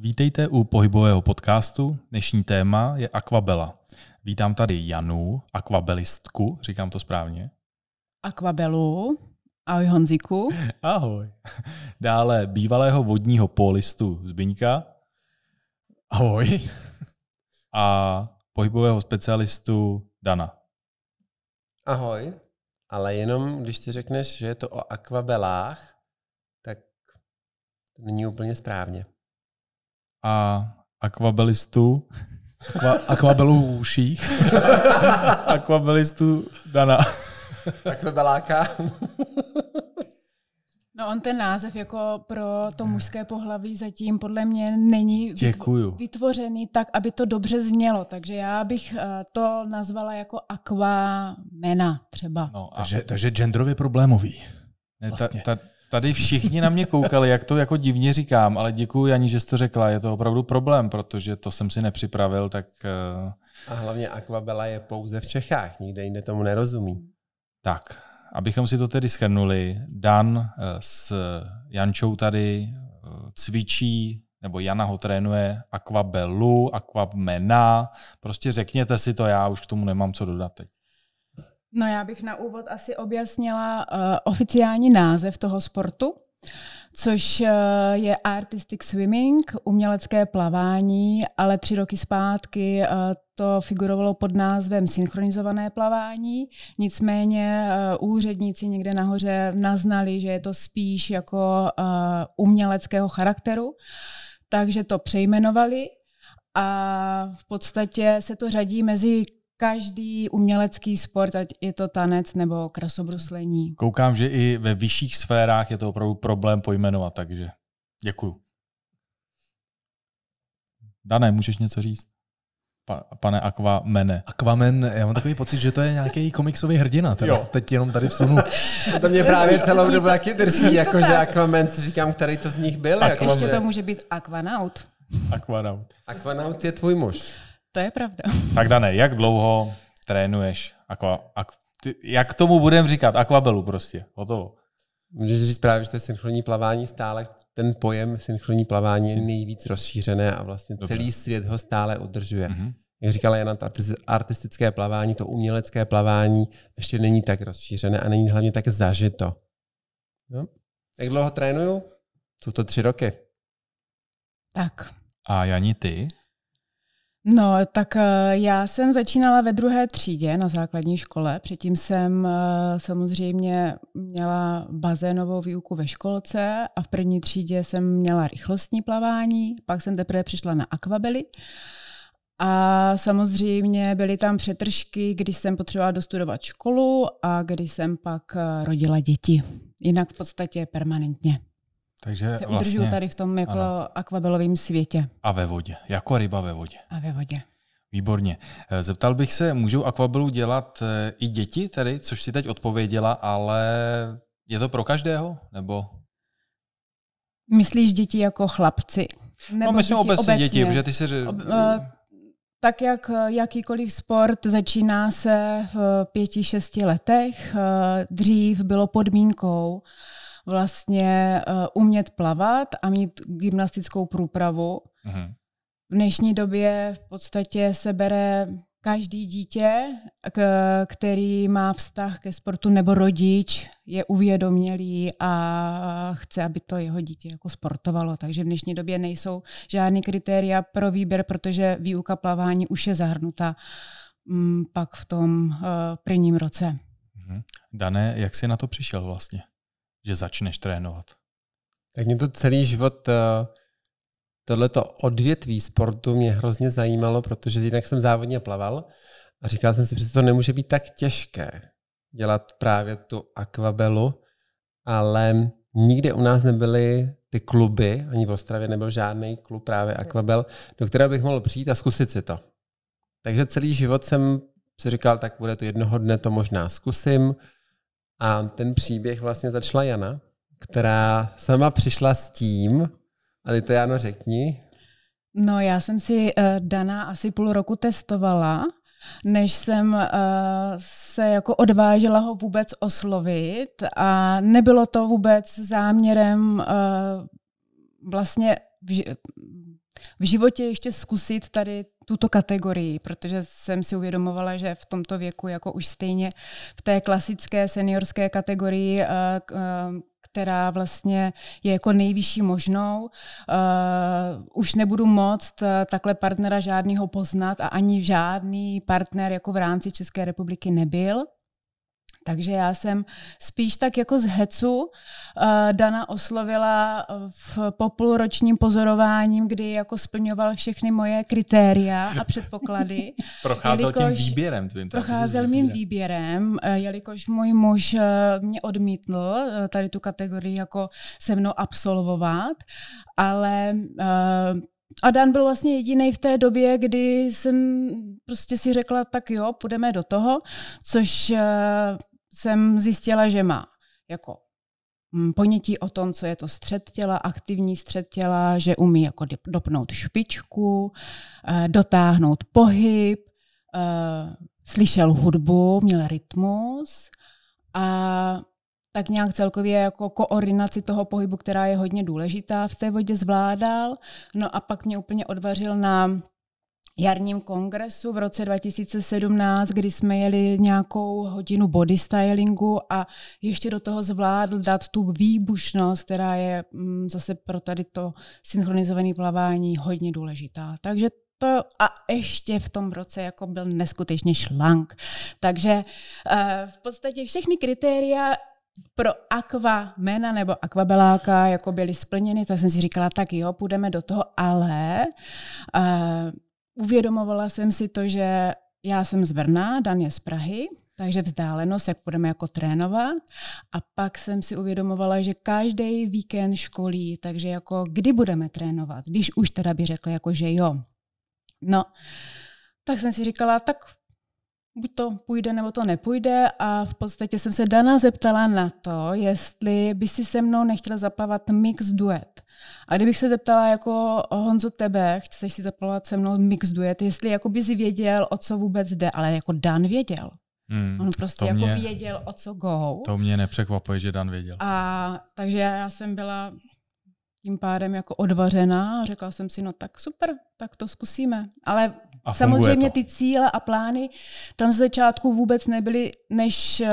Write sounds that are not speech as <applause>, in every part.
Vítejte u pohybového podcastu. Dnešní téma je akvabela. Vítám tady Janu, akvabelistku, říkám to správně. Akvabelu. Ahoj Honziku. Ahoj. Dále bývalého vodního polistu Zbiňka. Ahoj. A pohybového specialistu Dana. Ahoj. Ale jenom, když ti řekneš, že je to o akvabelách, tak to není úplně správně a akvabelistů, akva, akvabelů uších, <laughs> akvabelistů Dana. Akvabeláka. No on ten název jako pro to mužské pohlaví zatím podle mě není Děkuju. vytvořený tak, aby to dobře znělo. Takže já bych eh, to nazvala jako aquamena třeba. No, takže, takže genderově problémový. Ne, vlastně. ta, ta, Tady všichni na mě koukali, jak to jako divně říkám, ale děkuji Janí, že jsi to řekla. Je to opravdu problém, protože to jsem si nepřipravil, tak... Eh, A hlavně aquabela je pouze v Čechách, nikde jinde tomu nerozumí. Tak, abychom si to tedy schrnuli, Dan eh, s Jančou tady eh, cvičí, nebo Jana ho trénuje aquabelu, akvamena, prostě řekněte si to, já už k tomu nemám co dodat teď. No já bych na úvod asi objasnila uh, oficiální název toho sportu, což uh, je artistic swimming, umělecké plavání, ale tři roky zpátky uh, to figurovalo pod názvem synchronizované plavání. Nicméně uh, úředníci někde nahoře naznali, že je to spíš jako uh, uměleckého charakteru, takže to přejmenovali a v podstatě se to řadí mezi každý umělecký sport, ať je to tanec nebo krasobruslení. Koukám, že i ve vyšších sférách je to opravdu problém pojmenovat, takže děkuju. Dané, můžeš něco říct? Pa, pane Aquamene. Aquaman, já mám takový pocit, že to je nějaký komiksový hrdina. Teda. Jo. Teď jenom tady vsunu. to mě právě celou dobu taky drží, jakože že Aquaman si říkám, který to z nich byl. Aquaman. Jako ještě to může být Aquanaut. Aquanaut. Aquanaut je tvůj muž. To je pravda. <laughs> Tak Dané, jak dlouho trénuješ? Aqua, aqu, ty, jak tomu budem říkat? Akvabelu prostě, hotovo. Můžeš říct právě, že to je synchronní plavání stále. Ten pojem synchronní plavání je nejvíc rozšířené a vlastně Dobře. celý svět ho stále udržuje. Mm-hmm. Jak říkala Jana, to artistické plavání, to umělecké plavání ještě není tak rozšířené a není hlavně tak zažito. No. Jak dlouho trénuju? Jsou to tři roky. Tak. A Jani, ty? No, tak eh, já jsem začínala ve druhé třídě na základní škole. Předtím jsem eh, samozřejmě měla bazénovou výuku ve školce a v první třídě jsem měla rychlostní plavání, pak jsem teprve přišla na akvabely. A samozřejmě byly tam přetržky, když jsem potřebovala dostudovat školu a když jsem pak eh, rodila děti. Jinak v podstatě permanentně. Takže se vlastně... udržuju tady v tom jako akvabelovém světě. A ve vodě, jako ryba ve vodě. A ve vodě. Výborně. Eh, zeptal bych se, můžou akvabelu dělat eh, i děti tady, což si teď odpověděla, ale je to pro každého, nebo? Myslíš děti jako chlapci? No, nebo no, myslím děti obecně, obecně děti, protože ty si... Ob, uh, tak jak jakýkoliv sport začíná se v pěti, šesti letech. Dřív bylo podmínkou, vlastně uh, umět plavat a mít gymnastickou průpravu. Uh-huh. V dnešní době v podstatě se bere každý dítě, k, který má vztah ke sportu nebo rodič, je uvědomělý a chce, aby to jeho dítě jako sportovalo. Takže v dnešní době nejsou žádný kritéria pro výběr, protože výuka plavání už je zahrnuta m, mm, pak v tom uh, prvním roce. Mhm. Dané, jak jsi na to přišel vlastně? že začneš trénovat? Tak mě to celý život eh, tohleto odvětví sportu mě hrozně zajímalo, protože jinak jsem závodně plaval a říkal jsem si, že to nemůže být tak těžké dělat právě tu akvabelu, ale nikdy u nás nebyly ty kluby, ani v Ostravě nebyl žádný klub právě hmm. akvabel, do kterého bych mohl přijít a zkusit si to. Takže celý život jsem si říkal, tak bude to jednoho dne, to možná zkusím. A ten příběh vlastně začala Jana, která sama přišla s tím, a ty to Jano řekni. No já jsem si uh, Dana asi půl roku testovala, než jsem uh, se jako odvážila ho vůbec oslovit a nebylo to vůbec záměrem uh, vlastně v, v životě ještě zkusit tady tuto kategorii, protože jsem si uvědomovala, že v tomto věku, jako už stejně v té klasické seniorské kategorii, eh, eh, která vlastně je jako nejvyšší možnou. Eh, už nebudu moct takhle partnera žádného poznat a ani žádný partner jako v rámci České republiky nebyl. Takže já jsem spíš tak jako z hecu uh, Dana oslovila eh, v, popůlročním pozorováním, kdy jako splňoval všechny moje kritéria a předpoklady. <laughs> procházel jelikož, tím výběrem tvým. Procházel mým výběrem, eh, jelikož můj muž mě odmítl tady tu kategorii jako se mnou absolvovat, ale uh, a Dan byl vlastně jediný v té době, kdy jsem prostě si řekla, tak jo, půjdeme do toho, což jsem zjistila, že má jako mm, ponětí o tom, co je to střed těla, aktivní střed těla, že umí jako dopnout špičku, eh, dotáhnout pohyb, eh, slyšel hudbu, měl rytmus a tak nějak celkově jako koordinaci toho pohybu, která je hodně důležitá v té vodě, zvládal. No a pak mě úplně odvařil na jarním kongresu v roce 2017, kdy jsme jeli nějakou hodinu body stylingu a ještě do toho zvládl dát tu výbušnost, která je mm, zase pro tady to synchronizované plavání hodně důležitá. Takže to a ještě v tom roce jako byl neskutečně šlank. Takže eh, v podstatě všechny kritéria pro akvamena nebo akvabeláka jako byly splněny, tak jsem si říkala, tak jo, půjdeme do toho, ale eh, uvědomovala jsem si to, že já jsem z Brna, Dan je z Prahy, takže vzdálenost, jak budeme jako trénovat. A pak jsem si uvědomovala, že každý víkend školí, takže jako kdy budeme trénovat, když už teda by řekla jako, že jo. No, tak jsem si říkala, tak buď to půjde, nebo to nepůjde a v podstatě jsem se Dana zeptala na to, jestli by si se mnou nechtěla zaplavat mix duet. A kdybych se zeptala jako Honzo tebe, chceš si zapalovat se mnou mix duet, jestli jako bys věděl, o co vůbec jde, ale jako Dan věděl. Hmm, On prostě jako mě, věděl, o co go. To mě nepřekvapuje, že Dan věděl. A takže já, já jsem byla tím pádem jako odvařená a řekla jsem si, no tak super, tak to zkusíme. Ale a samozřejmě to. ty cíle a plány tam z začátku vůbec nebyly, než eh,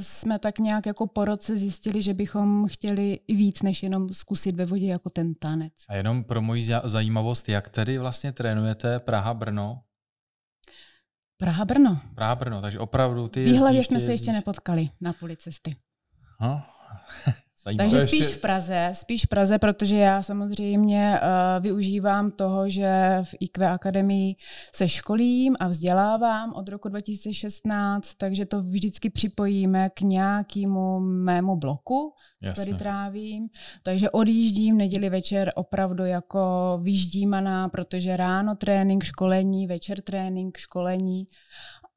jsme tak nějak jako po roce zjistili, že bychom chtěli víc, než jenom zkusit ve vodě jako ten tanec. A jenom pro moji zajímavost, jak tedy vlastně trénujete Praha-Brno? Praha-Brno. Praha-Brno, takže opravdu ty Výhledě jsme se ještě nepotkali na půli cesty. No. <laughs> Zajímavé. Takže spíš v Praze, spíš v Praze, protože já samozřejmě uh, využívám toho, že v IQ Akademii se školím a vzdělávám od roku 2016, takže to vždycky připojíme k nějakému mému bloku, co Jasne. tady trávím. Takže odjíždím neděli večer opravdu jako vyždímaná, protože ráno trénink, školení, večer trénink, školení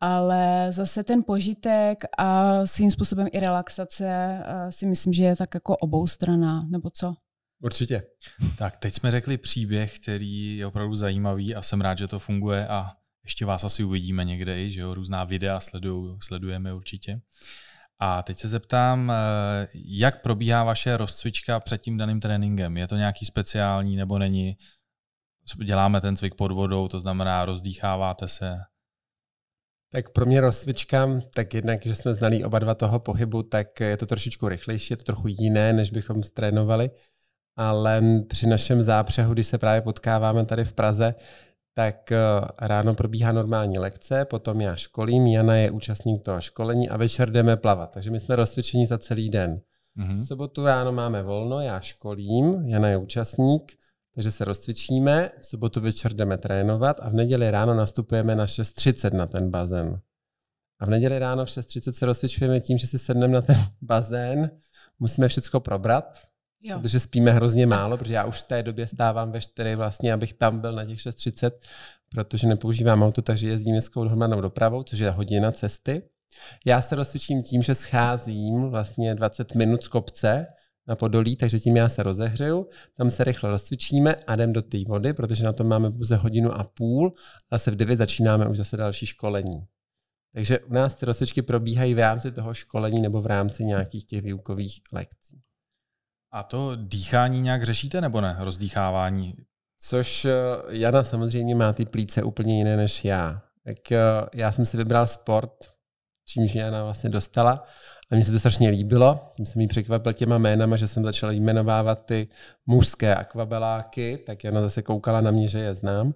ale zase ten požitek a svým způsobem i relaxace si myslím, že je tak jako oboustraná, nebo co? Určitě. Tak teď jsme řekli příběh, který je opravdu zajímavý a jsem rád, že to funguje a ještě vás asi uvidíme někde, že jo, různá videa sleduju, sledujeme určitě. A teď se zeptám, eh, jak probíhá vaše rozcvička před tím daným tréninkem? Je to nějaký speciální nebo není? Děláme ten cvik pod vodou, to znamená rozdýcháváte se? Tak pro mě rozcvička, tak jednak, že jsme znali oba dva toho pohybu, tak je to trošičku rychlejší, je to trochu jiné, než bychom strénovali. ale při našem zápřehu, když se právě potkáváme tady v Praze, tak eh, ráno probíhá normální lekce, potom já školím, Jana je účastník toho školení a večer jdeme plavat. Takže my jsme rozcvičeni za celý den. Mm-hmm. V sobotu ráno máme volno, já školím, Jana je účastník – takže se rozcvičíme, v sobotu večer jdeme trénovat a v neděli ráno nastupujeme na 6.30 na ten bazén. A v neděli ráno v 6.30 se rozcvičujeme tím, že si sedneme na ten <laughs> bazén, musíme všechno probrat, jo. protože spíme hrozně málo, protože já už v té době stávám ve 4 vlastně, abych tam byl na těch 6.30, protože nepoužívám auto, takže jezdím městskou hromadnou dopravou, což je hodina cesty. Já se rozcvičím tím, že scházím vlastně 20 minut z kopce, na podolí, takže tím já se rozehřeju, tam se rychle rozcvičíme a jdem do té vody, protože na to máme pouze hodinu a půl a se v 9 začínáme už zase další školení. Takže u nás ty rozcvičky probíhají v rámci toho školení nebo v rámci nějakých těch výukových lekcí. A to dýchání nějak řešíte nebo ne? Rozdýchávání? Což eh, Jana samozřejmě má ty plíce úplně jiné než já. Tak eh, já jsem si vybral sport, čímž mě Jana vlastně dostala. A mně se to strašně líbilo, tím jsem jí překvapil těma jménama, že jsem začal jmenovávat ty mužské akvabeláky, tak Jana zase koukala na mě, že je znám.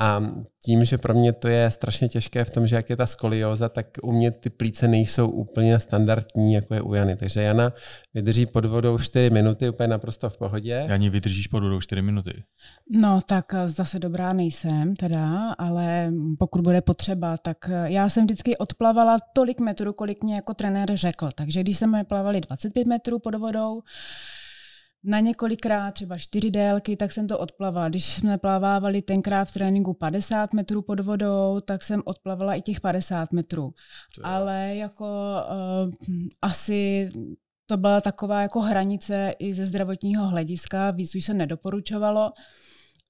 A tím, že pro mě to je strašně těžké v tom, že jak je ta skolioza, tak u mě ty plíce nejsou úplně standardní, jako je u Jany. Takže Jana vydrží pod vodou 4 minuty, úplně naprosto v pohodě. Jani, vydržíš pod vodou 4 minuty? No, tak eh, zase dobrá nejsem teda, ale pokud bude potřeba, tak eh, já jsem vždycky odplavala tolik metrů, kolik mě jako trenér řekl. Takže když jsme plavali 25 metrů pod vodou, na několikrát, třeba čtyři délky, tak jsem to odplavala. Když jsme plavávali tenkrát v tréninku 50 metrů pod vodou, tak jsem odplavala i těch 50 metrů. To Ale jako uh, asi to byla taková jako hranice i ze zdravotního hlediska, víc už se nedoporučovalo.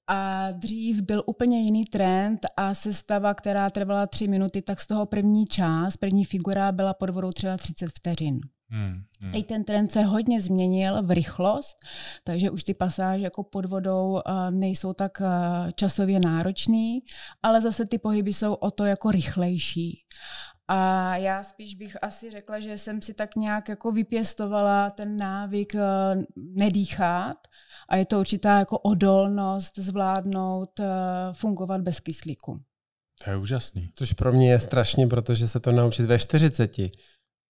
A dřív byl úplně jiný trend a sestava, která trvala tři minuty, tak z toho první část, první figura byla pod vodou třeba 30 vteřin. Hmm, hmm. I ten trend se hodně změnil v rychlost, takže už ty pasáže jako pod vodou eh, nejsou tak eh, časově náročný, ale zase ty pohyby jsou o to jako rychlejší. A já spíš bych asi řekla, že jsem si tak nějak jako vypěstovala ten návyk eh, nedýchat a je to určitá jako odolnost zvládnout fungovat bez kyslíku. To je úžasný. Což pro mě je strašně, protože se to naučit ve 40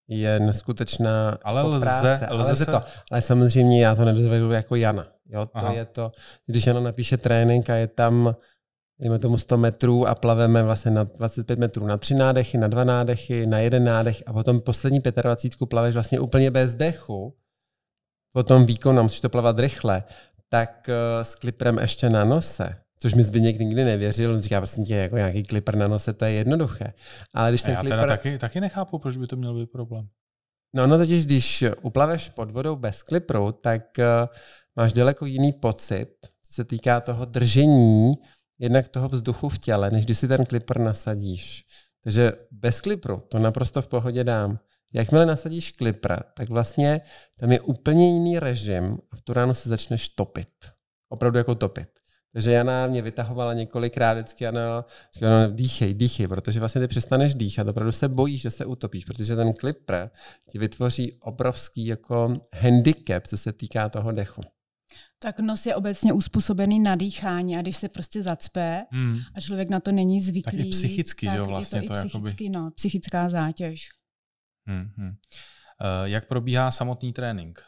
je neskutečná ale jako lze, práce. ale, lze to. ale samozřejmě já to nedozvedu jako Jana. Jo, to Aha. je to, když Jana napíše trénink a je tam dejme tomu 100 metrů a plaveme vlastně na 25 metrů na tři nádechy, na dva nádechy, na jeden nádech a potom poslední 25 plaveš vlastně úplně bez dechu, potom výkonu, musíš to plavat rychle, tak eh, s kliprem ještě na nose, Což mi Zbigněk nikdy nevěřil, on říká vlastně tě, jako nějaký klipr na nose, to je jednoduché. Ale když ten já klipr... taky, taky nechápu, proč by to měl být problém. No no totiž, když uplaveš pod vodou bez klipru, tak uh, máš daleko jiný pocit, co se týká toho držení, jednak toho vzduchu v těle, než když si ten klipr nasadíš. Takže bez klipru to naprosto v pohodě dám. Jakmile nasadíš klipra, tak vlastně tam je úplně jiný režim a v tu ránu se začneš topit. Opravdu jako topit. Takže Jana mě vytahovala několikrát vždycky, Jana, říkala, no, dýchej, dýchej, protože vlastně ty přestaneš dýchat, opravdu se bojíš, že se utopíš, protože ten klipr ti vytvoří obrovský jako handicap, co se týká toho dechu. Tak nos je obecně uspůsobený na dýchání a když se prostě zacpe hmm. a člověk na to není zvyklý, tak i psychicky, tak jo, vlastně je to, vlastně to i psychicky, jakoby... no, psychická zátěž. Hmm, hmm. Uh, jak probíhá samotný trénink?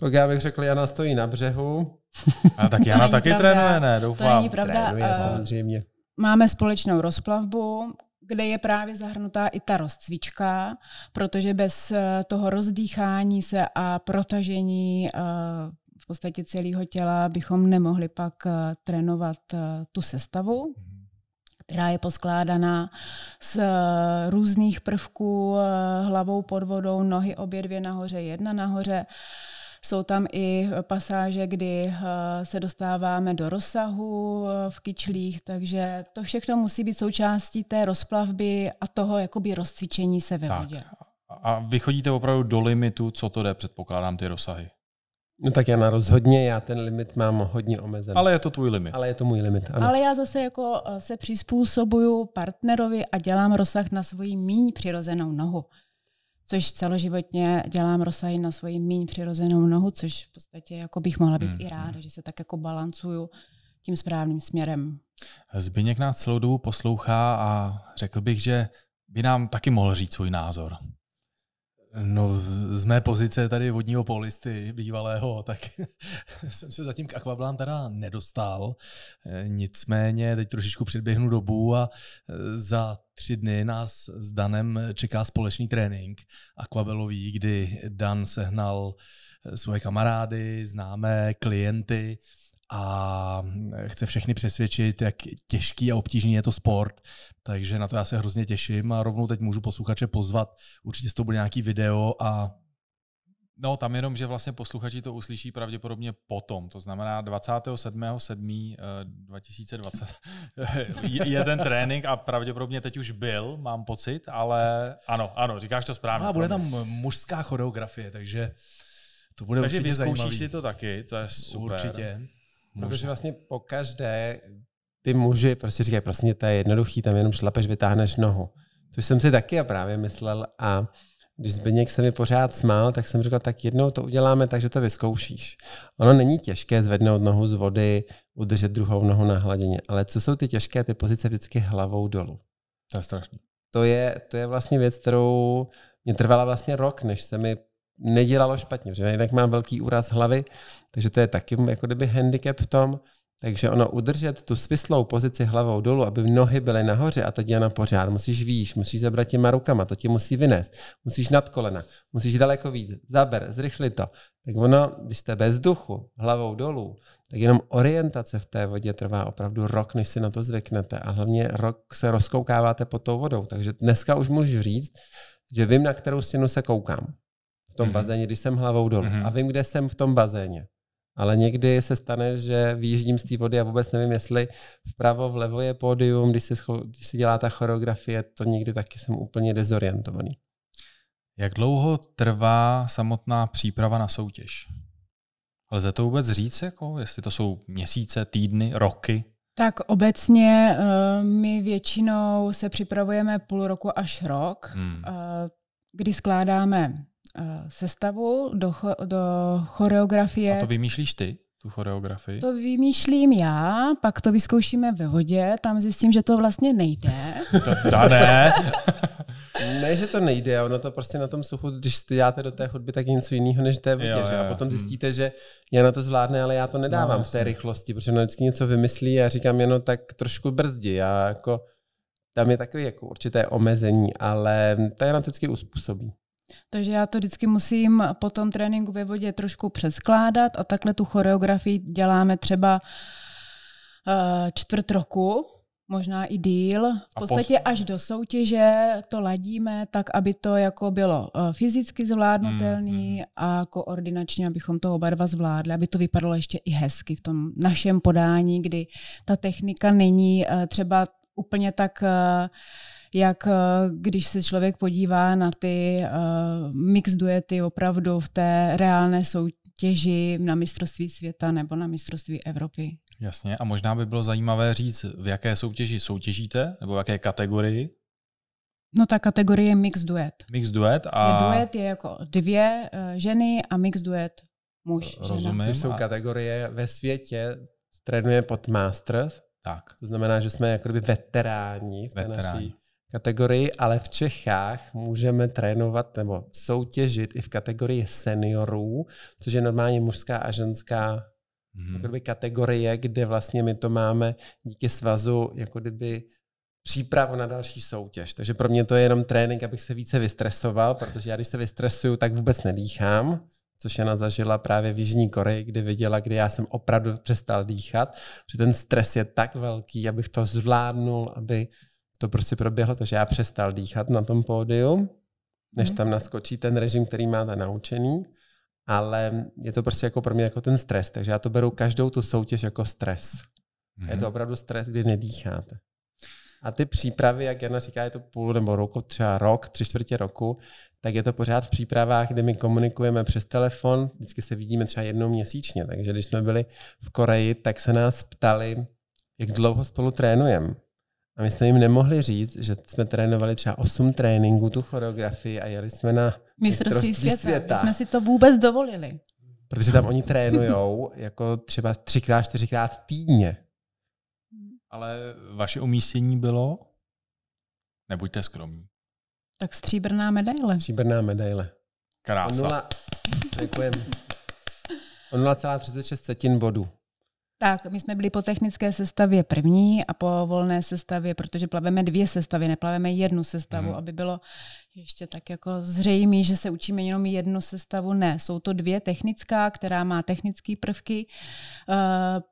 Tak já bych řekl, Jana stojí na břehu. <laughs> A tak Jana taky pravda, trénuje, ne? Doufám. To není pravda. Trénuje, uh, samozřejmě. Máme společnou rozplavbu, kde je právě zahrnutá i ta rozcvička, protože bez eh, toho rozdýchání se a protažení eh, v podstatě celého těla bychom nemohli pak trénovat tu sestavu, která je poskládaná z různých prvků, hlavou pod vodou, nohy obě dvě nahoře, jedna nahoře. Jsou tam i pasáže, kdy eh, se dostáváme do rozsahu eh, v kyčlích, takže to všechno musí být součástí té rozplavby a toho jakoby rozcvičení se ve vodě. Tak. A vychodíte opravdu do limitu, co to jde, předpokládám, ty rozsahy. No tak já na rozhodně, já ten limit mám hodně omezený. Ale je to tvůj limit. Ale je to můj limit, ano. Ale já zase jako eh, se přizpůsobuju partnerovi a dělám rozsah na svoji míň přirozenou nohu což celoživotně dělám rozsahy na svoji míň přirozenou nohu, což v podstatě jako bych mohla být hmm. i ráda, mhm. že se tak jako balancuju tím správným směrem. Zbyněk nás celou dobu poslouchá a řekl bych, že by nám taky mohl říct svůj názor. No, z mé pozice tady vodního polisty bývalého, tak <laughs> jsem se zatím k akvablám teda nedostal. Nicméně teď trošičku předběhnu dobu a za tři dny nás s Danem čeká společný trénink akvabelový, kdy Dan sehnal svoje kamarády, známé klienty, a chce všechny přesvědčit, jak těžký a obtížný je to sport, takže na to já se hrozně těším a rovnou teď můžu posluchače pozvat, určitě z toho bude nějaký video a No, tam jenom, že vlastně posluchači to uslyší pravděpodobně potom, to znamená 27.7.2020 eh, <laughs> je ten trénink a pravděpodobně teď už byl, mám pocit, ale ano, ano, říkáš to správně. No a bude tam mužská choreografie, takže to bude Takže určitě vyzkoušíš zajímavý. si to taky, to je super. Určitě. Muže. Protože vlastně po každé ty muži prostě říkají, prostě to je jednoduchý, tam jenom šlapeš, vytáhneš nohu. Což jsem si taky a právě myslel a když Zbigněk se mi pořád smál, tak jsem říkal, tak jednou to uděláme, takže to vyzkoušíš. Ono není těžké zvednout nohu z vody, udržet druhou nohu na hladině, ale co jsou ty těžké, ty pozice vždycky hlavou dolů. To je strašné. To je, to je vlastně věc, kterou mě trvala vlastně rok, než se mi nedělalo špatně, že jinak mám velký úraz hlavy, takže to je taky jako kdyby handicap v tom, takže ono udržet tu svislou pozici hlavou dolů, aby nohy byly nahoře a teď na pořád. Musíš výš, musíš zabrat těma rukama, to ti musí vynést. Musíš nad kolena, musíš daleko víc, zaber, zrychli to. Tak ono, když jste bez duchu, hlavou dolů, tak jenom orientace v té vodě trvá opravdu rok, než si na to zvyknete. A hlavně rok se rozkoukáváte pod tou vodou. Takže dneska už můžu říct, že vím, na kterou stěnu se koukám v tom mm-hmm. bazéně, když jsem hlavou dolů mm-hmm. a vím, kde jsem v tom bazéně. Ale někdy se stane, že vyjíždím z té vody a vůbec nevím, jestli vpravo, vlevo je pódium, když se, scho- když se dělá ta choreografie, to někdy taky jsem úplně dezorientovaný. Jak dlouho trvá samotná příprava na soutěž? Lze to vůbec říct, jako, jestli to jsou měsíce, týdny, roky? Tak obecně eh, my většinou se připravujeme půl roku až rok, hmm. Eh, kdy skládáme Eh, sestavu, do, cho, do choreografie. A to vymýšlíš ty? tu choreografii? To vymýšlím já, pak to vyzkoušíme ve vodě, tam zjistím, že to vlastně nejde. <laughs> to, to ne. <laughs> ne, že to nejde, ono to prostě na tom suchu, když děláte do té chodby, tak je něco jiného než té vodě. Jo, Že? A potom hmm. zjistíte, že já na to zvládne, ale já to nedávám no, v té rychlosti, protože na vždycky něco vymyslí a říkám jenom tak trošku brzdí. Já jako, tam je takové jako určité omezení, ale to je na to vždycky uspůsobí. Takže já to vždycky musím po tom tréninku ve vodě trošku přeskládat a takhle tu choreografii děláme třeba uh, čtvrt roku, možná i díl. V podstatě až do soutěže to ladíme tak, aby to jako bylo eh, fyzicky mm hmm. a koordinačně, abychom to oba dva zvládli, aby to vypadalo ještě i hezky v tom našem podání, kdy ta technika není eh, třeba úplně tak uh, jak eh, když se člověk podívá na ty eh, mix duety opravdu v té reálné soutěži na mistrovství světa nebo na mistrovství Evropy. Jasně, a možná by bylo zajímavé říct, v jaké soutěži soutěžíte, nebo v jaké kategorii? No ta kategorie je mix duet. Mix duet a... Je duet je jako dvě eh, ženy a mix duet muž. Rozumím. Žena. Což jsou kategorie ve světě, trénuje pod Masters. Tak. To znamená, že jsme jako veteráni v té veteráni. naší kategorii, ale v Čechách můžeme trénovat nebo soutěžit i v kategorii seniorů, což je normálně mužská a ženská mm. hmm kategorie, kde vlastně my to máme díky svazu jako kdyby přípravu na další soutěž. Takže pro mě to je jenom trénink, abych se více vystresoval, protože já když se vystresuju, tak vůbec nedýchám, což Jana zažila právě v Jižní Koreji, kdy viděla, kdy já jsem opravdu přestal dýchat, že ten stres je tak velký, abych to zvládnul, aby to prostě proběhlo to, že já přestal dýchat na tom pódiu, než mhm. tam naskočí ten režim, který má na naučený, ale je to prostě jako pro mě jako ten stres, takže já to beru každou tu soutěž jako stres. Mm-hmm. Je to mhm. opravdu stres, kdy nedýcháte. A ty přípravy, jak Jana říká, je to půl nebo roku, třeba rok, tři čtvrtě roku, tak je to pořád v přípravách, kde my komunikujeme přes telefon, vždycky se vidíme třeba jednou měsíčně, takže když jsme byli v Koreji, tak se nás ptali, jak dlouho spolu trénujeme. A my jsme jim nemohli říct, že jsme trénovali třeba 8 tréninků, tu choreografii a jeli jsme na mistrovství světa. světa. jsme si to vůbec dovolili. Protože tam oni trénujou jako třeba třikrát, čtyřikrát týdně. Ale vaše umístění bylo? Nebuďte skromní. Tak stříbrná medaile. Stříbrná medaile. Krása. O nula... O 0,36 bodů. Tak, my jsme byli po technické sestavě první a po volné sestavě, protože plaveme dvě sestavy, neplaveme jednu sestavu, hmm. aby bylo ještě tak jako zřejmé, že se učíme jenom jednu sestavu. Ne, jsou to dvě technická, která má technické prvky. Uh,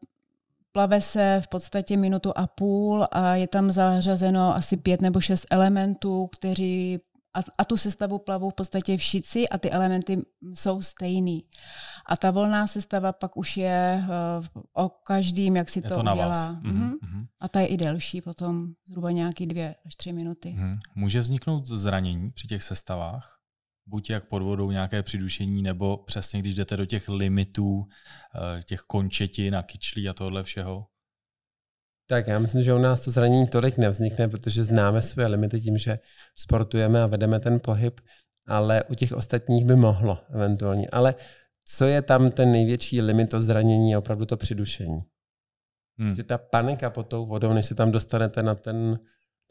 plave se v podstatě minutu a půl a je tam zařazeno asi pět nebo šest elementů, kteří a, a tu sestavu plavou v podstatě všici a ty elementy jsou stejný. A ta volná sestava pak už je uh, o každým, jak si je to, to udělá. Vás. Mm-hmm. Mm-hmm. A ta je i delší potom, zhruba nějaký dvě až tři minuty. Mm-hmm. Může vzniknout zranění při těch sestavách? Buď jak pod vodou nějaké přidušení, nebo přesně když jdete do těch limitů, eh, těch končetin a kyčlí a tohle všeho? Tak já myslím, že u nás to zranění tolik nevznikne, protože známe své limity tím, že sportujeme a vedeme ten pohyb, ale u těch ostatních by mohlo eventuálně. Ale co je tam ten největší limit to zranění, je opravdu to přidušení. Hmm. Že ta panika pod tou vodou, než se tam dostanete na ten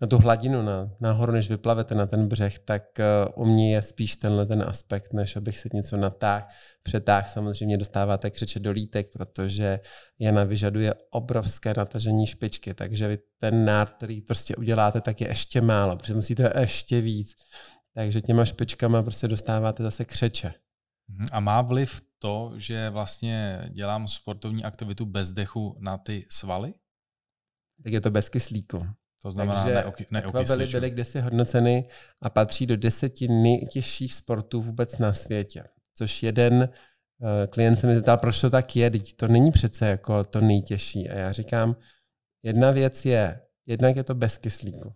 na tu hladinu, na, nahoru, než vyplavete na ten břeh, tak uh, u mě je spíš tenhle ten aspekt, než abych se něco natáhl, přetáhl. Samozřejmě dostáváte křeče do lítek, protože jana vyžaduje obrovské natažení špičky, takže vy ten nár, který prostě uděláte, tak je ještě málo, protože musíte ještě víc. Takže těma špičkama prostě dostáváte zase křeče. Mhm. A má vliv to, že vlastně dělám sportovní aktivitu bez dechu na ty svaly? Tak je to bez kyslíku. To znamená Takže akvabely byly kdysi hodnoceny a patří do deseti nejtěžších sportů vůbec na světě. Což jeden eh, klient se mi zeptal, proč to tak je, teď to není přece jako to nejtěžší. A já říkám, jedna věc je, jednak je to bez kyslíku.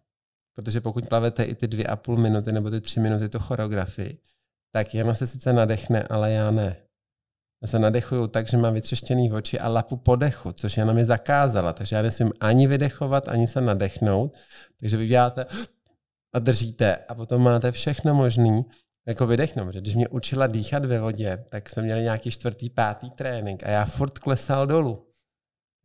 Protože pokud plavete i ty dvě a půl minuty nebo ty tři minuty to choreografii, tak jenom se sice nadechne, ale já ne se nadechuju tak, že mám vytřeštěný oči a lapu podechu, což na mi zakázala, takže já nesmím ani vydechovat, ani se nadechnout, takže vy děláte a držíte a potom máte všechno možný, jako vydechnout, protože když mě učila dýchat ve vodě, tak jsme měli nějaký čtvrtý, pátý trénink a já furt klesal dolů.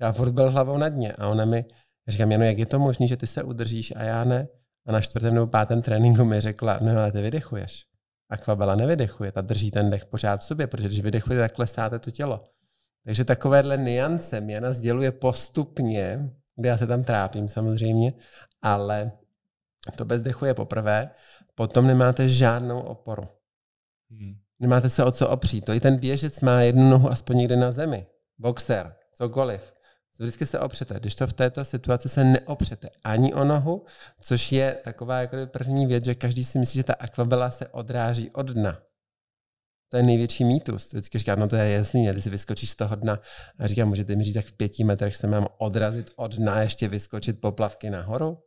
Já furt byl hlavou na dně a ona mi říká: Jano, jak je to možné, že ty se udržíš a já ne? A na čtvrtém nebo pátém tréninku mi řekla, no ale ty vydechuješ. Akvabela nevydechuje, ta drží ten dech pořád v sobě, protože když vydechuje, tak klesáte to tělo. Takže takovéhle niance mě Jana sděluje postupně, kde já se tam trápím samozřejmě, ale to bez dechu je poprvé, potom nemáte žádnou oporu. Hmm. Nemáte se o co opřít. To i ten běžec má jednu nohu aspoň někde na zemi. Boxer, cokoliv vždycky se opřete. Když to v této situaci se neopřete ani o nohu, což je taková jako první věc, že každý si myslí, že ta akvabela se odráží od dna. To je největší mýtus. Vždycky říká, no to je jasný, ne? ty si vyskočíš z toho dna a říká, můžete mi říct, jak v pěti metrech se mám odrazit od dna, ještě vyskočit poplavky nahoru?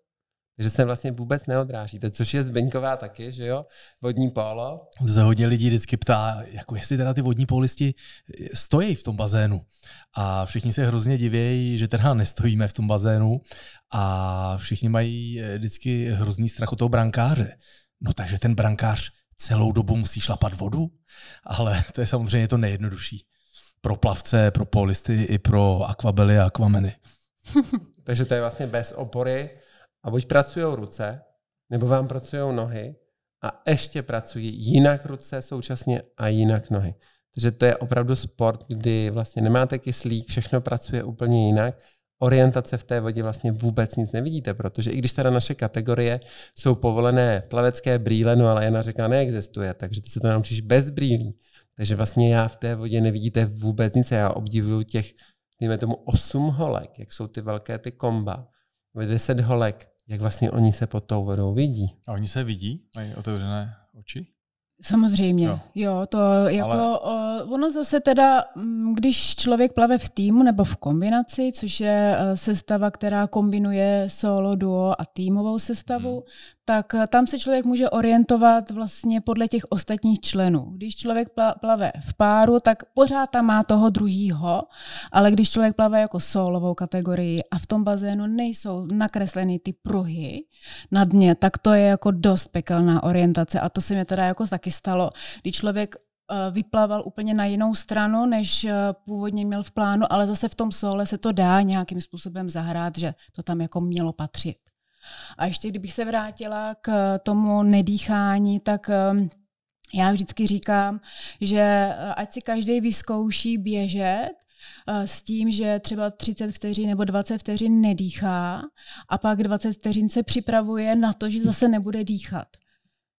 že se vlastně vůbec neodrážíte, což je Zbeňková taky, že jo? Vodní polo. Za se hodně lidí vždycky ptá, jako jestli teda ty vodní polisti stojí v tom bazénu. A všichni se hrozně divějí, že teda nestojíme v tom bazénu a všichni mají eh, vždycky hrozný strach o toho brankáře. No takže ten brankář celou dobu musí šlapat vodu, ale to je samozřejmě to nejjednodušší. Pro plavce, pro polisty i pro akvabely a akvameny. <laughs> takže to je vlastně bez opory a buď pracují ruce, nebo vám pracují nohy a ještě pracují jinak ruce současně a jinak nohy. Takže to je opravdu sport, kdy vlastně nemáte kyslík, všechno pracuje úplně jinak orientace v té vodě vlastně vůbec nic nevidíte, protože i když teda naše kategorie jsou povolené plavecké brýle, no ale Jana řekla neexistuje, takže ty se to naučíš bez brýlí. Takže vlastně já v té vodě nevidíte vůbec nic. Já obdivuju těch, dejme tomu, osm holek, jak jsou ty velké ty komba, 10 holek, jak vlastně oni se pod tou vodou vidí. A oni se vidí? Mají otevřené oči? Samozřejmě, jo, jo to jako, Ale... ono zase teda, mm, když člověk plave v týmu nebo v kombinaci, což je e, sestava, která kombinuje solo, duo a týmovou sestavu, hmm. tak e, tam se člověk může orientovat vlastně podle těch ostatních členů. Když člověk plave v páru, tak pořád tam má toho druhýho, ale když člověk plave jako solovou kategorii a v tom bazénu nejsou nakresleny ty pruhy na dně, tak to je jako dost pekelná orientace a to se mě teda jako tak taky stalo, kdy člověk eh, vyplaval úplně na jinou stranu, než eh, původně měl v plánu, ale zase v tom sole se to dá nějakým způsobem zahrát, že to tam jako mělo patřit. A ještě kdybych se vrátila k eh, tomu nedýchání, tak ehm, já vždycky říkám, že ať si každý vyzkouší běžet s tím, že třeba 30 vteřin nebo 20 vteřin nedýchá a pak 20 vteřin se připravuje na to, že zase nebude dýchat.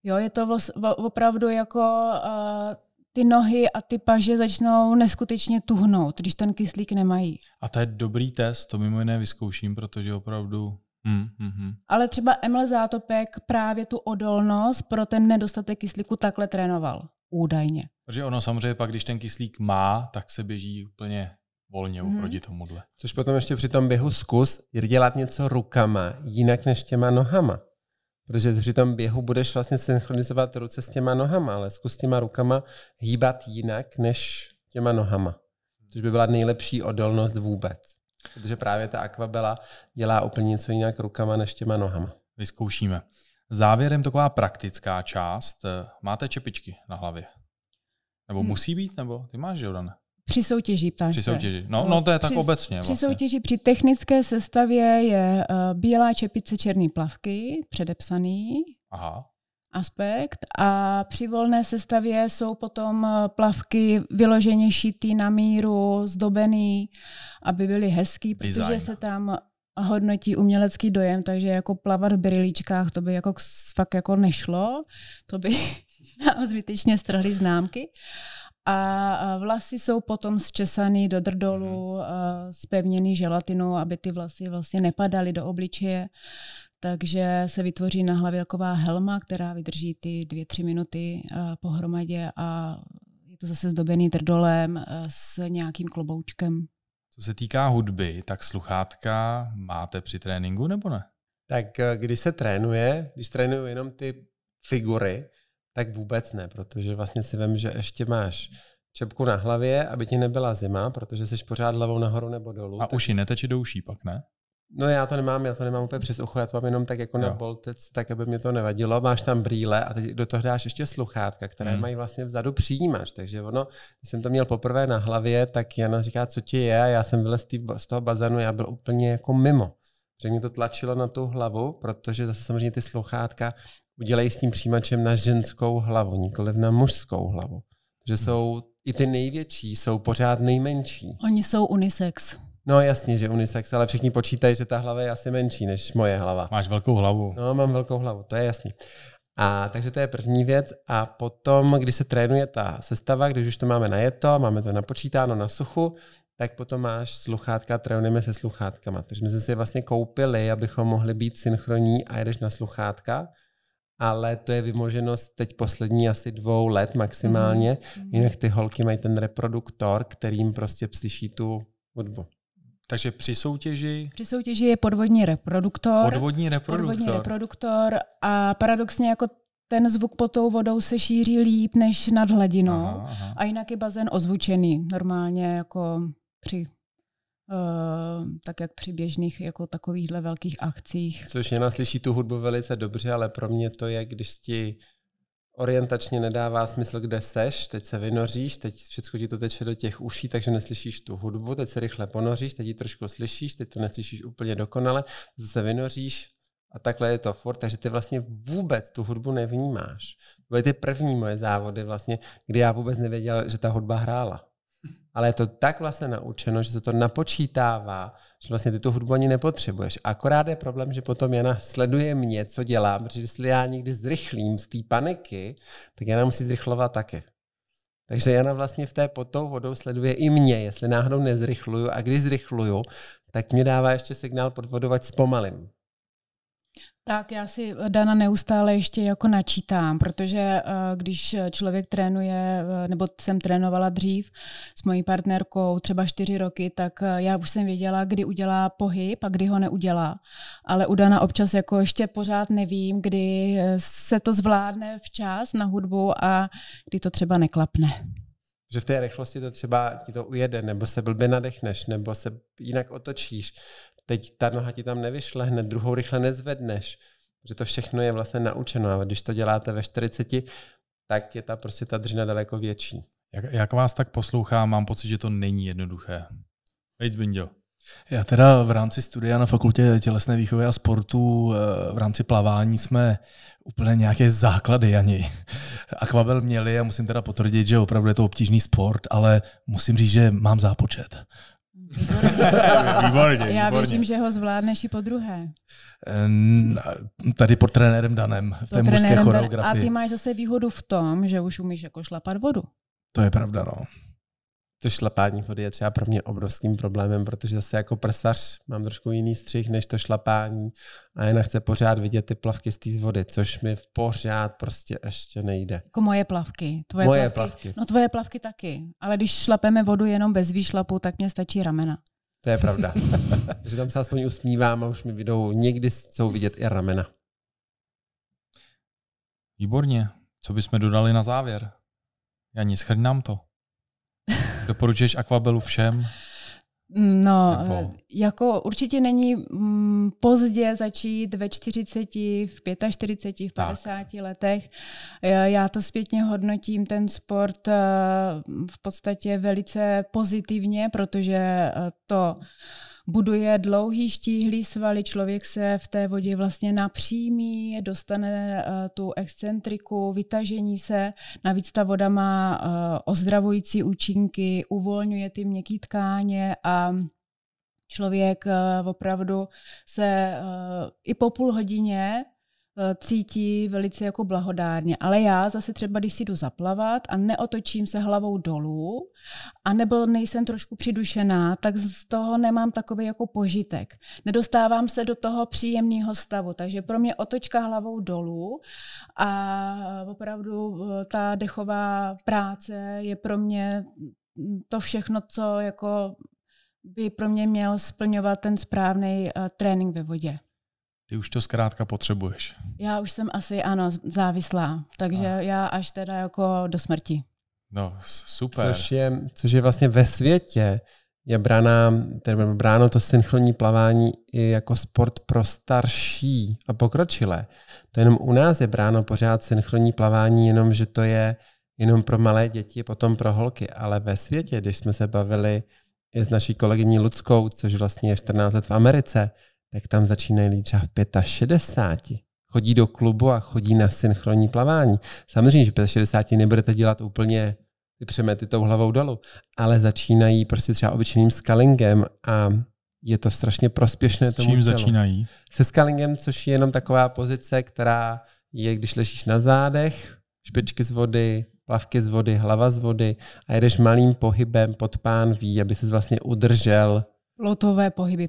Jo, je to opravdu jako uh, ty nohy a ty paže začnou neskutečně tuhnout, když ten kyslík nemají. A to je dobrý test, to mimo jiné vyzkouším, protože opravdu... Mm, mm, mm. Ale třeba Emil Zátopek právě tu odolnost pro ten nedostatek kyslíku takhle trénoval, údajně. Protože ono samozřejmě pak, když ten kyslík má, tak se běží úplně volně mm. oproti tomuhle. Což potom ještě při tom běhu zkus dělat něco rukama, jinak než těma nohama. Protože při tom běhu budeš vlastně synchronizovat ruce s těma nohama, ale zkus těma rukama hýbat jinak než těma nohama. Což by byla nejlepší odolnost vůbec. Protože právě ta akvabela dělá úplně něco jinak rukama než těma nohama. Vyzkoušíme. Závěrem taková praktická část. Máte čepičky na hlavě? Nebo hmm. musí být? Nebo ty máš, Jordan? Při soutěži, ptáš Při soutěži, no, no to je tak při, obecně. Vlastně. Při soutěži, při technické sestavě je uh, bílá čepice černý plavky, předepsaný Aha. aspekt a při volné sestavě jsou potom eh, plavky vyloženě šitý na míru, zdobený, aby byly hezký, protože Design. se tam hodnotí umělecký dojem, takže jako plavat v brilíčkách, to by jako fakt jako nešlo, to by <laughs> nám zbytečně strhly známky. A vlasy jsou potom zčesaný do drdolu, spevněný mhm. želatinou, aby ty vlasy vlastně nepadaly do obličeje. Takže se vytvoří na hlavě taková helma, která vydrží ty dvě, tři minuty pohromadě a je to zase zdobený drdolem s nějakým kloboučkem. Co se týká hudby, tak sluchátka máte při tréninku nebo ne? Tak eh, když se trénuje, když trénuju jenom ty figury, tak vůbec ne, protože vlastně si vím, že ještě máš čepku na hlavě, aby ti nebyla zima, protože jsi pořád hlavou nahoru nebo dolů. A tak... uši neteče do uší pak, ne? No já to nemám, já to nemám úplně přes ucho, já to mám jenom tak jako jo. na boltec, tak aby mě to nevadilo. Máš tam brýle a teď do toho dáš ještě sluchátka, které hmm. mají vlastně vzadu přijímač. Takže ono, když jsem to měl poprvé na hlavě, tak Jana říká, co ti je, a já jsem byl z toho bazénu, já byl úplně jako mimo že mě to tlačilo na tu hlavu, protože zase samozřejmě ty sluchátka udělají s tím přijímačem na ženskou hlavu, nikoliv na mužskou hlavu. Že hmm. jsou i ty největší jsou pořád nejmenší. Oni jsou unisex. No jasně, že unisex, ale všichni počítají, že ta hlava je asi menší než moje hlava. Máš velkou hlavu. No, mám velkou hlavu, to je jasný. A takže to je první věc. A potom, když se trénuje ta sestava, když už to máme najeto, máme to napočítáno na suchu, tak potom máš sluchátka, trénujeme se sluchátkama. Takže my jsme si vlastně koupili, abychom mohli být synchronní a jedeš na sluchátka ale to je vymoženost teď poslední asi dvou let maximálně. Mm. Jinak ty holky mají ten reproduktor, kterým prostě slyší tu hudbu. Takže při soutěži? Při soutěži je podvodní reproduktor. Podvodní reproduktor. Podvodní reproduktor a paradoxně jako ten zvuk pod tou vodou se šíří líp než nad hladinou. Aha, aha. A jinak je bazén ozvučený normálně jako při Ehm, tak jak při běžných jako takovýchhle velkých akcích. Což mě slyší tu hudbu velice dobře, ale pro mě to je, když ti orientačně nedává smysl, kde seš, teď se vynoříš, teď všechno ti to teče do těch uší, takže neslyšíš tu hudbu, teď se rychle ponoříš, teď ji trošku slyšíš, teď to neslyšíš úplně dokonale, zase vynoříš a takhle je to furt, takže ty vlastně vůbec tu hudbu nevnímáš. Byly ty první moje závody vlastně, kdy já vůbec nevěděl, že ta hudba hrála ale je to tak vlastně naučeno, že se to napočítává, že vlastně ty tu hudbu ani nepotřebuješ. Akorát je problém, že potom Jana sleduje mě, co dělám, protože jestli já někdy zrychlím z té paniky, tak Jana musí zrychlovat taky. Takže Jana vlastně v té potou vodou sleduje i mě, jestli náhodou nezrychluju a když zrychluju, tak mě dává ještě signál pod vodovat zpomalím. Tak já si eh, Dana neustále ještě jako načítám, protože eh, když člověk trénuje, eh, nebo jsem trénovala dřív s mojí partnerkou třeba čtyři roky, tak já už jsem věděla, kdy udělá pohyb a kdy ho neudělá. Ale u Dana občas jako ještě pořád nevím, kdy se to zvládne včas na hudbu a kdy to třeba neklapne že v té rychlosti to třeba ti to ujede, nebo se blbě nadechneš, nebo se jinak otočíš teď ta noha ti tam nevyšle, hned druhou rychle nezvedneš, že to všechno je vlastně naučeno a když to děláte ve 40, tak je ta prostě ta dřina daleko větší. Jak, jak vás tak poslouchám, mám pocit, že to není jednoduché. Víc Bindio. Já teda v rámci studia na fakultě tělesné výchovy a sportu eh, v rámci plavání jsme úplně nějaké základy ani. <laughs> Akvabel měli a musím teda potvrdit, že opravdu je to obtížný sport, ale musím říct, že mám zápočet. <laughs> výborně, Já výborně. věřím, že ho zvládneš i po druhé. Eh, tady pod trenérem Danem, v té mužské choreografii. A ty máš zase výhodu v tom, že už umíš jako šlapat vodu. To je pravda, no to šlapání vody je třeba pro mě obrovským problémem, protože zase jako prsař mám trošku jiný střih než to šlapání a jen chce pořád vidět ty plavky z té vody, což mi pořád prostě ještě nejde. Jako moje plavky. Tvoje moje plavky. plavky. No tvoje plavky taky, ale když šlapeme vodu jenom bez výšlapu, tak mě stačí ramena. To je pravda. <laughs> že tam se aspoň usmívám a už mi vidou, někdy jsou vidět i ramena. Výborně. Co bychom dodali na závěr? Já nic, nám to. <laughs> Doporučuješ akvabelu všem? No, Nebo... jako určitě není mm, pozdě začít ve 40, v 45, v 50 tak. letech. E, já to zpětně hodnotím ten sport e, v podstatě velice pozitivně, protože e, to buduje dlouhý, štíhlý svaly, člověk se v té vodě vlastně napřímí, dostane eh, tu excentriku, vytažení se, navíc ta voda má eh, ozdravující účinky, uvolňuje ty měkký tkáně a člověk eh, opravdu se i po půl hodině Eh, cítí velice jako blahodárně. Ale já zase třeba, když si jdu zaplavat a neotočím se hlavou dolů, anebo nejsem trošku přidušená, tak z toho nemám takový jako požitek. Nedostávám se do toho příjemného stavu. Takže pro mě otočka hlavou dolů a opravdu eh, ta dechová práce je pro mě mm, to všechno, co jako by pro mě měl splňovat ten správný eh, trénink ve vodě. Ty už to zkrátka potřebuješ. Já už jsem asi, ano, závislá. Takže a. já až teda jako do smrti. No, super. Což je, což je vlastně ve světě je brána, tedy bráno to synchronní plavání i jako sport pro starší a pokročilé. To jenom u nás je bráno pořád synchronní plavání, jenom že to je jenom pro malé děti, potom pro holky. Ale ve světě, když jsme se bavili i s naší kolegyní Ludskou, což vlastně je 14 let v Americe, tak tam začínají lidi třeba v 65. Chodí do klubu a chodí na synchronní plavání. Samozřejmě, že v 65 nebudete dělat úplně ty přemety tou hlavou dolů, ale začínají prostě třeba obyčejným skalingem a je to strašně prospěšné S čím tomu tělu. začínají? Se skalingem, což je jenom taková pozice, která je, když ležíš na zádech, špičky z vody, plavky z vody, hlava z vody a jedeš malým pohybem pod pánví, aby se vlastně udržel. Lotové pohyby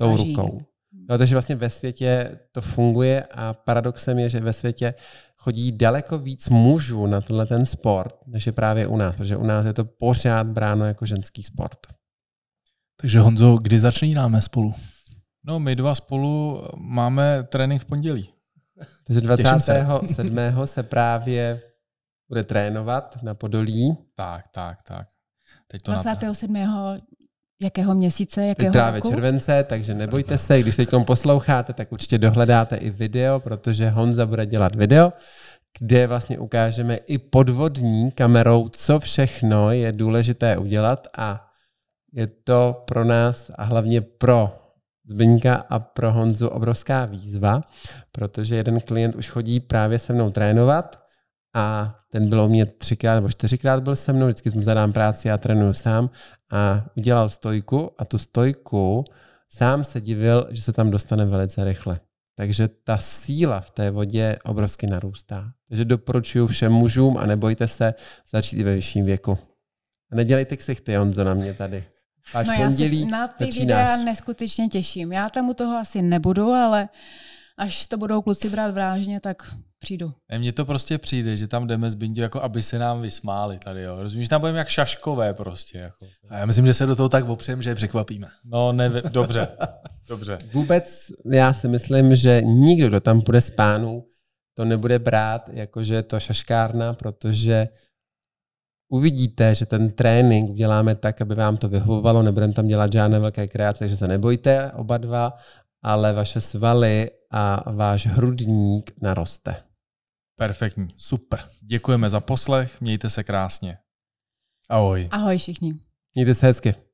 tou Váží. rukou. No, takže vlastně ve světě to funguje a paradoxem je, že ve světě chodí daleko víc mužů na tenhle ten sport, než je právě u nás, protože u nás je to pořád bráno jako ženský sport. Takže Honzo, kdy začínáme spolu? No, my dva spolu máme trénink v pondělí. Takže 27. Se. se právě bude trénovat na Podolí. Tak, tak, tak. Teď to 27. Jakého měsíce, jakého Teď právě roku? července, takže nebojte se, když teď posloucháte, tak určitě dohledáte i video, protože Honza bude dělat video, kde vlastně ukážeme i podvodní kamerou, co všechno je důležité udělat a je to pro nás a hlavně pro Zbyňka a pro Honzu obrovská výzva, protože jeden klient už chodí právě se mnou trénovat a ten byl o mě třikrát nebo čtyřikrát byl se mnou, vždycky jsem zadám práci a trénuju sám a udělal stojku a tu stojku sám se divil, že se tam dostane velice rychle. Takže ta síla v té vodě obrovsky narůstá. Takže doporučuju všem mužům a nebojte se začít i ve vyšším věku. A nedělejte ksichty, Honzo, na mě tady. Až no pondělí já se na ty začínáš. videa neskutečně těším. Já tam u toho asi nebudu, ale uh, až to budou kluci brát vážně, tak přijdu. Mně to prostě přijde, že tam jdeme z Bindě, jako aby se nám vysmáli tady, jo. Rozumíš, tam budeme jak šaškové prostě. Jako. A já myslím, že se do toho tak opřem, že je překvapíme. No, ne, dobře, dobře. <laughs> Vůbec já si myslím, že nikdo, kdo tam bude z pánů, to nebude brát, jakože je to šaškárna, protože uvidíte, že ten trénink uděláme tak, aby vám to vyhovovalo, nebudeme tam dělat žádné velké kreace, takže se nebojte oba dva, ale vaše svaly a váš hrudník naroste. Perfektní. Super. Děkujeme za poslech, mějte se krásně. Ahoj. Ahoj všichni. Mějte se hezky.